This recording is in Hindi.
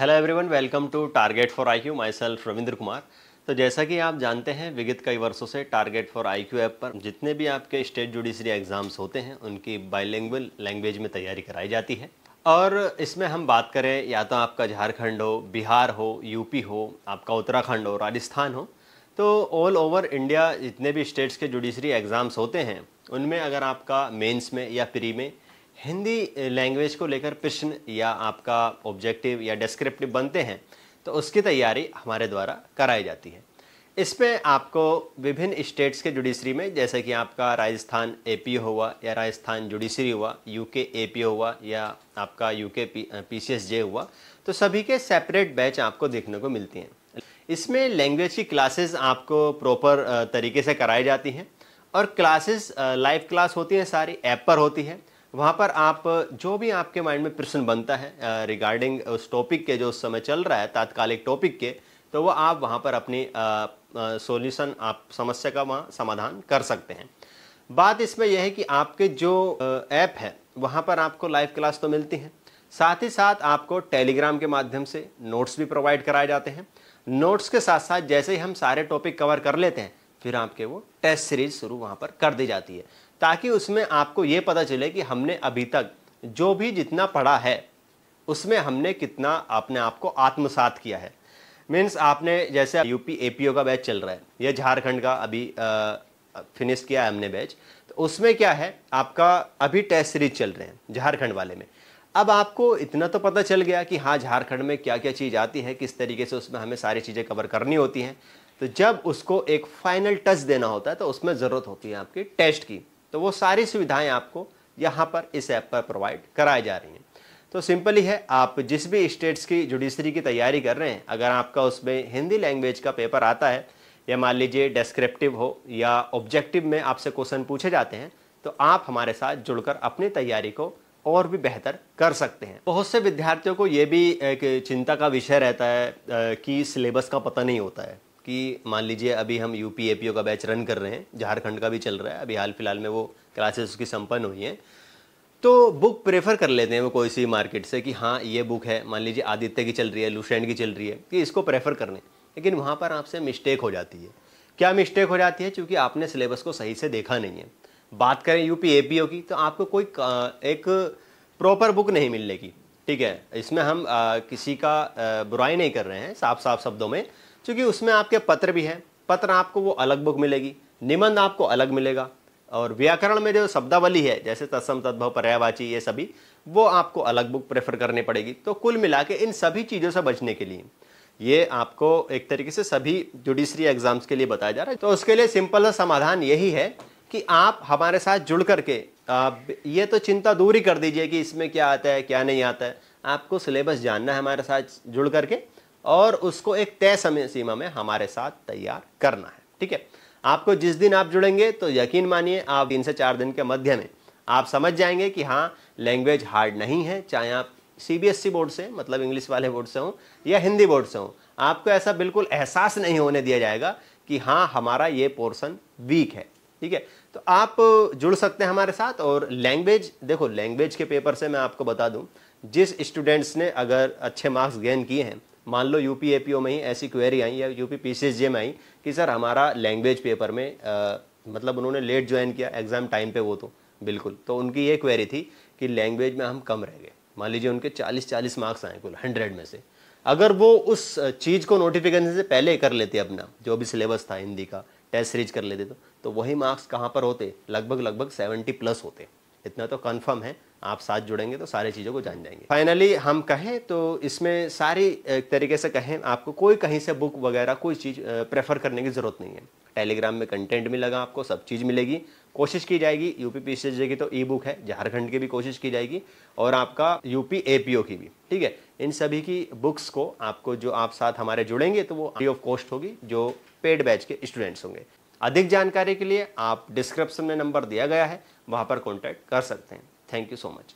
hello everyone welcome to target for I Q myself Ravindra Kumar तो जैसा कि आप जानते हैं विगत कई वर्षों से target for I Q app पर जितने भी आपके स्टेट जुडिशरी एग्ज़ाम्स होते हैं उनकी बाइलैंग्वल लैंग्वेज में तैयारी कराई जाती है और इसमें हम बात करें या तो आपका झारखंड हो बिहार हो यूपी हो आपका उत्तराखंड हो राजस्थान हो तो ऑल ओवर इंडिया जितने भी स्टेट्स के जुडिशरी एग्ज़ाम्स होते हैं उनमें अगर आपका मेन्स में या प्री में हिंदी लैंग्वेज को लेकर प्रश्न या आपका ऑब्जेक्टिव या डिस्क्रिप्टिव बनते हैं तो उसकी तैयारी हमारे द्वारा कराई जाती है इसमें आपको विभिन्न स्टेट्स के जुडिशरी में जैसे कि आपका राजस्थान पी हुआ या राजस्थान जुडिशरी हुआ ए पी हुआ या आपका यू के पी सी एस जे हुआ तो सभी के सेपरेट बैच आपको देखने को मिलती हैं इसमें लैंग्वेज की क्लासेस आपको प्रॉपर तरीके से कराई जाती हैं और क्लासेस लाइव क्लास होती हैं सारी ऐप पर होती है वहाँ पर आप जो भी आपके माइंड में प्रश्न बनता है रिगार्डिंग उस टॉपिक के जो उस समय चल रहा है तात्कालिक टॉपिक के तो वो आप वहाँ पर अपनी सॉल्यूशन आप समस्या का वहाँ समाधान कर सकते हैं बात इसमें यह है कि आपके जो ऐप है वहाँ पर आपको लाइव क्लास तो मिलती है साथ ही साथ आपको टेलीग्राम के माध्यम से नोट्स भी प्रोवाइड कराए जाते हैं नोट्स के साथ साथ जैसे ही हम सारे टॉपिक कवर कर लेते हैं फिर आपके वो टेस्ट सीरीज शुरू वहाँ पर कर दी जाती है ताकि उसमें आपको ये पता चले कि हमने अभी तक जो भी जितना पढ़ा है उसमें हमने कितना अपने आप को आत्मसात किया है मीन्स आपने जैसे यूपी ए का बैच चल रहा है या झारखंड का अभी फिनिश किया है हमने बैच तो उसमें क्या है आपका अभी टेस्ट सीरीज चल रहे हैं झारखंड वाले में अब आपको इतना तो पता चल गया कि हाँ झारखंड में क्या क्या चीज़ आती है किस तरीके से उसमें हमें सारी चीज़ें कवर करनी होती हैं तो जब उसको एक फाइनल टच देना होता है तो उसमें ज़रूरत होती है आपकी टेस्ट की तो वो सारी सुविधाएं आपको यहाँ पर इस ऐप पर प्रोवाइड कराई जा रही हैं तो सिंपली है आप जिस भी स्टेट्स की जुडिशरी की तैयारी कर रहे हैं अगर आपका उसमें हिंदी लैंग्वेज का पेपर आता है या मान लीजिए डिस्क्रिप्टिव हो या ऑब्जेक्टिव में आपसे क्वेश्चन पूछे जाते हैं तो आप हमारे साथ जुड़कर अपनी तैयारी को और भी बेहतर कर सकते हैं बहुत से विद्यार्थियों को ये भी एक चिंता का विषय रहता है कि सिलेबस का पता नहीं होता है कि मान लीजिए अभी हम यू पी का बैच रन कर रहे हैं झारखंड का भी चल रहा है अभी हाल फिलहाल में वो क्लासेस उसकी संपन्न हुई हैं तो बुक प्रेफर कर लेते हैं वो कोई सी मार्केट से कि हाँ ये बुक है मान लीजिए आदित्य की चल रही है लुसेंट की चल रही है कि इसको प्रेफर करने लेकिन वहाँ पर आपसे मिस्टेक हो जाती है क्या मिस्टेक हो जाती है क्योंकि आपने सिलेबस को सही से देखा नहीं है बात करें यू पी की तो आपको कोई एक प्रॉपर बुक नहीं मिलने की ठीक है इसमें हम आ, किसी का बुराई नहीं कर रहे हैं साफ साफ शब्दों में क्योंकि उसमें आपके पत्र भी हैं पत्र आपको वो अलग बुक मिलेगी निबंध आपको अलग मिलेगा और व्याकरण में जो शब्दावली है जैसे तत्सम तद्भव पर्यायवाची ये सभी वो आपको अलग बुक प्रेफर करनी पड़ेगी तो कुल मिला के इन सभी चीज़ों से बचने के लिए ये आपको एक तरीके से सभी जुडिशरी एग्जाम्स के लिए बताया जा रहा है तो उसके लिए सिंपल समाधान यही है कि आप हमारे साथ जुड़ करके ये तो चिंता दूर ही कर दीजिए कि इसमें क्या आता है क्या नहीं आता है आपको सिलेबस जानना है हमारे साथ जुड़ करके और उसको एक तय समय सीमा में हमारे साथ तैयार करना है ठीक है आपको जिस दिन आप जुड़ेंगे तो यकीन मानिए आप तीन से चार दिन के मध्य में आप समझ जाएंगे कि हाँ लैंग्वेज हार्ड नहीं है चाहे आप सी e बोर्ड से मतलब इंग्लिश वाले बोर्ड से हों या हिंदी बोर्ड से हों आपको ऐसा बिल्कुल एहसास नहीं होने दिया जाएगा कि हाँ हमारा ये पोर्सन वीक है ठीक है तो आप जुड़ सकते हैं हमारे साथ और लैंग्वेज देखो लैंग्वेज के पेपर से मैं आपको बता दूं जिस स्टूडेंट्स ने अगर अच्छे मार्क्स गेन किए हैं मान लो यूपी एपीओ में ही ऐसी क्वेरी आई या यूपी पी में आई कि सर हमारा लैंग्वेज पेपर में आ, मतलब उन्होंने लेट ज्वाइन किया एग्ज़ाम टाइम पे वो तो बिल्कुल तो उनकी ये क्वेरी थी कि लैंग्वेज में हम कम रह गए मान लीजिए उनके चालीस चालीस मार्क्स आए कुल हंड्रेड में से अगर वो उस चीज़ को नोटिफिकेशन से पहले कर लेते अपना जो भी सिलेबस था हिंदी का टेस्ट सीरीज कर लेते तो, तो वही मार्क्स कहाँ पर होते लगभग लगभग सेवेंटी प्लस होते इतना तो कन्फर्म है आप साथ जुड़ेंगे तो सारी चीज़ों को जान जाएंगे फाइनली हम कहें तो इसमें सारी एक तरीके से कहें आपको कोई कहीं से बुक वगैरह कोई चीज़ प्रेफर करने की ज़रूरत नहीं है टेलीग्राम में कंटेंट मिलेगा आपको सब चीज़ मिलेगी कोशिश की जाएगी यूपी पी सी की तो ई बुक है झारखंड की भी कोशिश की जाएगी और आपका यूपी ए की भी ठीक है इन सभी की बुक्स को आपको जो आप साथ हमारे जुड़ेंगे तो वो फ्री ऑफ कॉस्ट होगी जो पेड बैच के स्टूडेंट्स होंगे अधिक जानकारी के लिए आप डिस्क्रिप्शन में नंबर दिया गया है वहाँ पर कॉन्टैक्ट कर सकते हैं थैंक यू सो मच